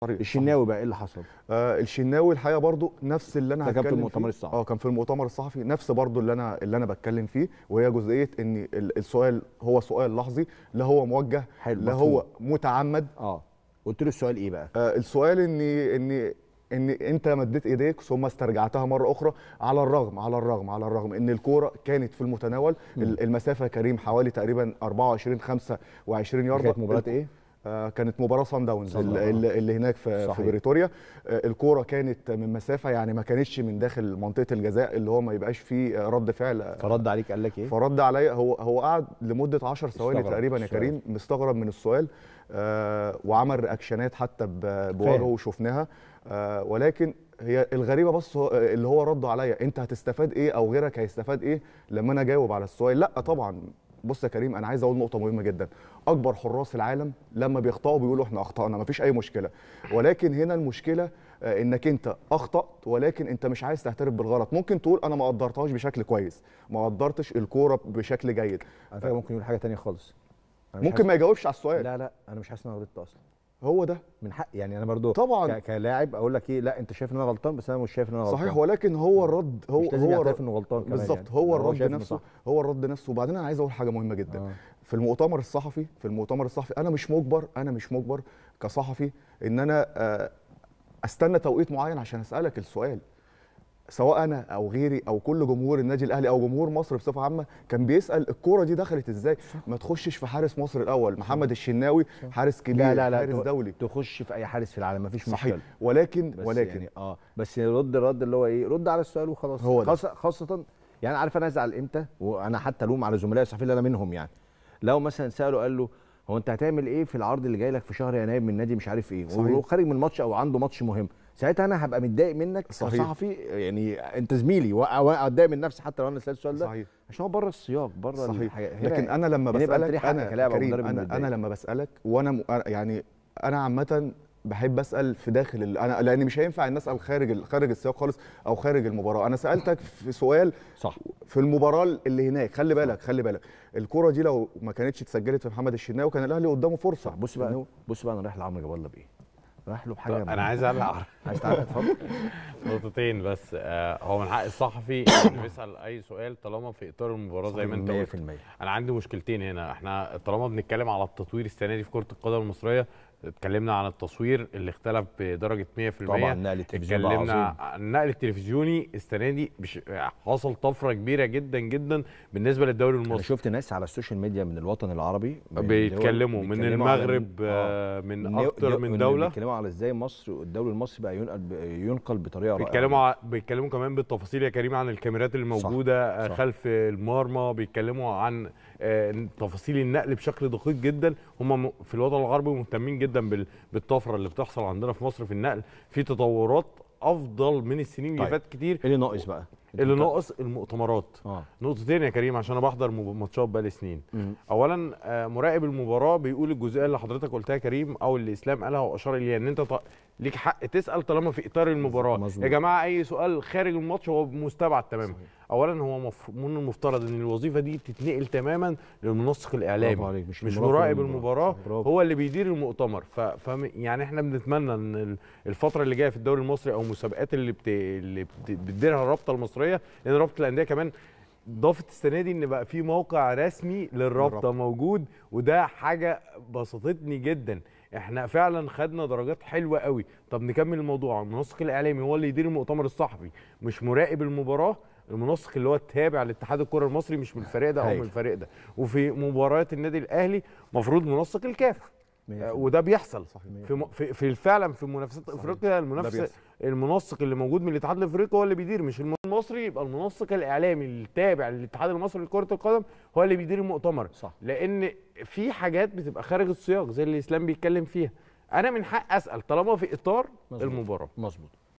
طريق الشناوي بقى ايه اللي حصل؟ آه الشناوي الحقيقه برضو نفس اللي انا هتكلم كان في المؤتمر الصحفي اه كان في المؤتمر الصحفي نفس برضو اللي انا اللي انا بتكلم فيه وهي جزئيه ان السؤال هو سؤال لحظي لا هو موجه حلو لا هو متعمد اه قلت له السؤال ايه بقى؟ آه السؤال ان ان ان انت مديت ايديك ثم استرجعتها مره اخرى على الرغم على الرغم على الرغم ان الكوره كانت في المتناول م. المسافه كريم حوالي تقريبا 24 25 يارده كانت مباراه ايه؟ آه، كانت مباراه سان داونز اللي هناك في, في بريتوريا آه، الكوره كانت من مسافه يعني ما كانتش من داخل منطقه الجزاء اللي هو ما يبقاش فيه آه، رد فعل فرد عليك قال لك ايه فرد عليا هو هو قعد لمده 10 ثواني تقريبا يا كريم مستغرب من السؤال وعمل رياكشنات حتى بوجهه وشفناها ولكن هي الغريبه بس اللي هو رده عليا انت هتستفاد ايه او غيرك هيستفاد ايه لما انا اجاوب على السؤال لا طبعا بص يا كريم انا عايز اقول نقطه مهمه جدا اكبر حراس العالم لما بيخطئوا بيقولوا احنا اخطانا مفيش اي مشكله ولكن هنا المشكله آه، انك انت اخطات ولكن انت مش عايز تعترف بالغلط ممكن تقول انا ما قدرتهاش بشكل كويس ما قدرتش الكوره بشكل جيد على فكره ممكن يقول حاجه ثانيه خالص ممكن ما يجاوبش على السؤال لا لا انا مش حاسس ان انا غلطت اصلا هو ده من حق يعني انا برضو طبعا كلاعب اقول لك ايه لا انت شايف ان انا غلطان بس انا مش شايف ان انا غلطان صحيح ولكن هو الرد هو مش لازم هو يعترف انه غلطان كمان بالظبط يعني. هو يعني الرد هو نفسه هو الرد نفسه وبعدين انا عايز اقول حاجه مهمه جدا آه. في المؤتمر الصحفي في المؤتمر الصحفي انا مش مجبر انا مش مجبر كصحفي ان انا آه، استنى توقيت معين عشان اسالك السؤال سواء انا او غيري او كل جمهور النادي الاهلي او جمهور مصر بصفه عامه كان بيسال الكوره دي دخلت ازاي ما تخشش في حارس مصر الاول محمد الشناوي حارس كبير لا لا لا حارس دولي تخش في اي حارس في العالم ما فيش مشكله ولكن بس ولكن يعني اه بس يعني رد الرد اللي هو ايه رد على السؤال وخلاص هو ده. خاصه خاصه يعني عارف انا ازعل امتى وانا حتى الوم على زملائي الصحفيين اللي انا منهم يعني لو مثلا ساله قال له هو انت هتعمل ايه في العرض اللي جاي لك في شهر يناير من نادي مش عارف ايه صحيح. وخارج خارج من ماتش او عنده ماتش مهم ساعتها انا هبقى متضايق منك كصحفي يعني انت زميلي واتضايق من نفسي حتى لو انا سالت السؤال ده صحيح. عشان هو بره السياق بره صحيح لكن انا لما يعني بسالك انا انا, أنا لما بسالك وانا يعني انا عامه بحب اسال في داخل ال... انا لان مش هينفع ان اسال خارج ال... خارج السياق خالص او خارج المباراه انا سالتك في سؤال صح في المباراه اللي هناك خلي بالك خلي بالك الكره دي لو ما كانتش اتسجلت في محمد الشناوي كان الاهلي قدامه فرصه بص بقى بص بقى انا رايح لعمرو الله بايه رايح له بحاجه انا عايز اعرف عايز تعرف اتفضل نقطتين بس آه هو من حق الصحفي انه يسال اي سؤال طالما في اطار المباراه زي ما انت قلت انا عندي مشكلتين هنا احنا طالما بنتكلم على التطوير السنه دي في كره القدم المصريه اتكلمنا عن التصوير اللي اختلف بدرجه 100% طبعا النقل التلفزيوني اتكلمنا النقل التلفزيوني السنه دي حصل طفره كبيره جدا جدا بالنسبه للدوري المصري انا شفت ناس على السوشيال ميديا من الوطن العربي من بيتكلموا من المغرب آه، آه، من اكتر من دوله بيتكلموا على ازاي مصر والدوري المصري بقى ينقل ينقل بطريقه رائعه بيتكلموا بيتكلموا كمان بالتفاصيل يا كريم عن الكاميرات اللي موجوده آه، صح. خلف صح. المرمى بيتكلموا عن آه، تفاصيل النقل بشكل دقيق جدا هم في الوطن الغربي مهتمين جدا بالطفره اللي بتحصل عندنا في مصر في النقل في تطورات افضل من السنين اللي طيب. فاتت كتير إيه اللي ناقص بقى اللي ناقص المؤتمرات آه. نقطتين يا كريم عشان انا بحضر ماتشات بقالي سنين اولا آه، مراقب المباراه بيقول الجزئيه اللي حضرتك قلتها يا كريم او اللي اسلام قالها واشار اليها ان انت ليك حق تسال طالما في اطار المباراه مزلوب. يا جماعه اي سؤال خارج الماتش هو مستبعد تماما صحيح. اولا هو مف... من المفترض ان الوظيفه دي تتنقل تماما للمنسق الاعلامي عليك. مش, مش مراقب المباراه, المباراة. هو اللي بيدير المؤتمر ف... ف يعني احنا بنتمنى ان الفتره اللي جايه في الدوري المصري او المسابقات اللي بت... اللي بت... بتديرها الرابطه المصريه لان رابطه الانديه كمان ضافت السنه دي ان بقى في موقع رسمي للرابطه موجود وده حاجه بسطتني جدا احنا فعلا خدنا درجات حلوه قوي طب نكمل الموضوع المنسق الاعلامي هو اللي يدير المؤتمر الصحفي مش مراقب المباراه المنسق اللي هو التابع لاتحاد الكره المصري مش من الفريق ده او من أيوة. الفريق ده وفي مباريات النادي الاهلي مفروض منسق الكاف وده بيحصل في في فعلا في منافسات افريقيا المنافس المنسق اللي موجود من الاتحاد الافريقي هو اللي بيدير مش المنسق المصري يبقى المنسق الاعلامي التابع للاتحاد المصري لكره القدم هو اللي بيدير المؤتمر صح. لان في حاجات بتبقى خارج السياق زي اللي الاسلام بيتكلم فيها انا من حق اسال طالما في اطار مزبوط. المباراه مظبوط